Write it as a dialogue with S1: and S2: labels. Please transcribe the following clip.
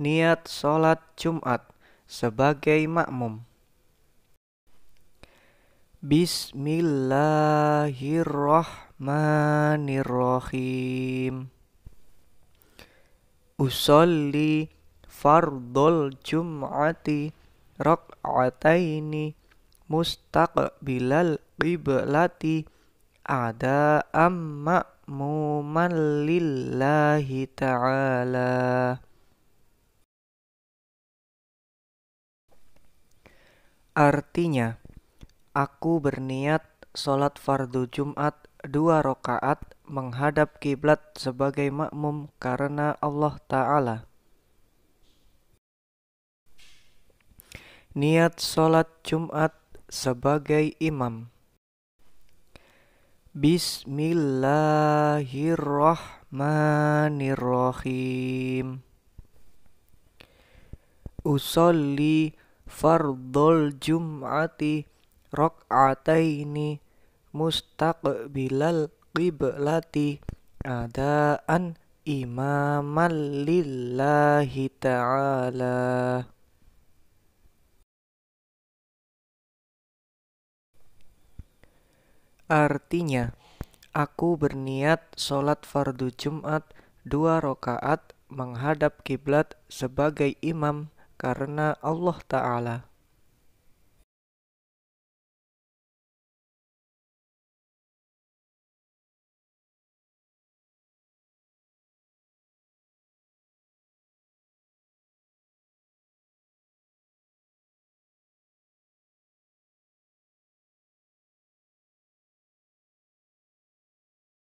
S1: niat sholat Jumat sebagai makmum. Bismillahirrahmanirrahim. Usolli fardol jum'ati rak'ataini mustaqbilal qiblati ada amma muman lillahi ta'ala. Artinya, aku berniat sholat fardu Jumat dua rokaat menghadap kiblat sebagai makmum karena Allah Ta'ala. Niat sholat Jumat sebagai imam. Bismillahirrahmanirrahim. Usolli fardol jum'ati rak'ataini mustaqbilal qiblati adaan imaman lillahi ta'ala Artinya, aku berniat sholat fardu Jumat dua rokaat menghadap kiblat sebagai imam karena Allah Ta'ala.